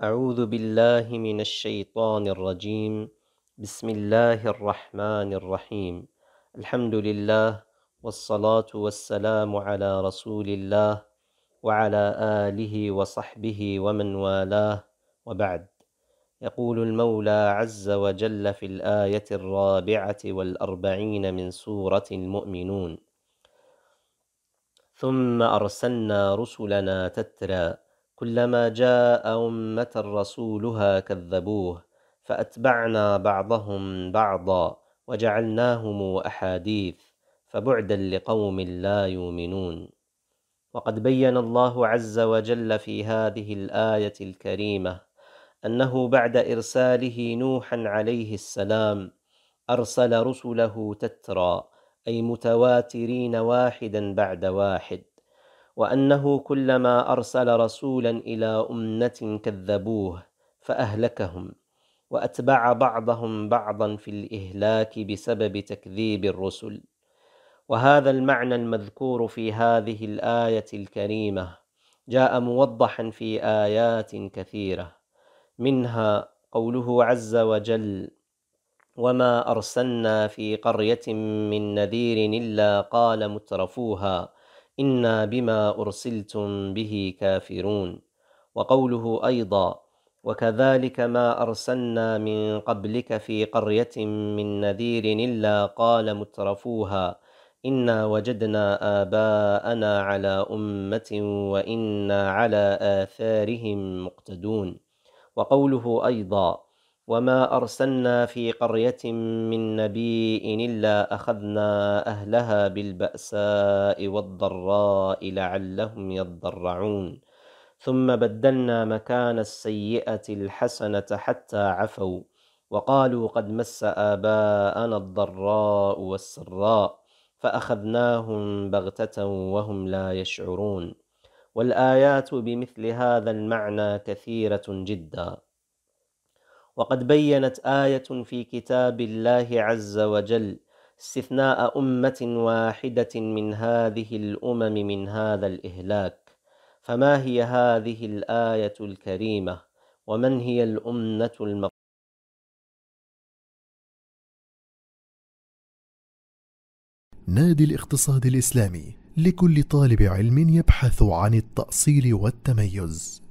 أعوذ بالله من الشيطان الرجيم بسم الله الرحمن الرحيم الحمد لله والصلاة والسلام على رسول الله وعلى آله وصحبه ومن والاه وبعد يقول المولى عز وجل في الآية الرابعة والأربعين من سورة المؤمنون ثم أرسلنا رسلنا تترى كلما جاء أمة رسولها كذبوه فأتبعنا بعضهم بعضا وجعلناهم أحاديث فبعدا لقوم لا يؤمنون وقد بين الله عز وجل في هذه الآية الكريمة أنه بعد إرساله نوحا عليه السلام أرسل رسله تترى أي متواترين واحدا بعد واحد وأنه كلما أرسل رسولا إلى أمة كذبوه فأهلكهم وأتبع بعضهم بعضا في الإهلاك بسبب تكذيب الرسل وهذا المعنى المذكور في هذه الآية الكريمة جاء موضحا في آيات كثيرة منها قوله عز وجل وما أرسلنا في قرية من نذير إلا قال مترفوها إنا بما أرسلتم به كافرون وقوله أيضا وكذلك ما أرسلنا من قبلك في قرية من نذير إلا قال مترفوها إنا وجدنا آباءنا على أمة وإنا على آثارهم مقتدون وقوله أيضا وما أرسلنا في قرية من نبي إلا أخذنا أهلها بالبأساء والضراء لعلهم يضرعون ثم بدلنا مكان السيئة الحسنة حتى عفوا وقالوا قد مس آباءنا الضراء والسراء فأخذناهم بغتة وهم لا يشعرون والآيات بمثل هذا المعنى كثيرة جداً وقد بينت آية في كتاب الله عز وجل استثناء أمة واحدة من هذه الأمم من هذا الإهلاك فما هي هذه الآية الكريمة ومن هي الأمة المقصودة نادي الاقتصاد الإسلامي لكل طالب علم يبحث عن التأصيل والتميز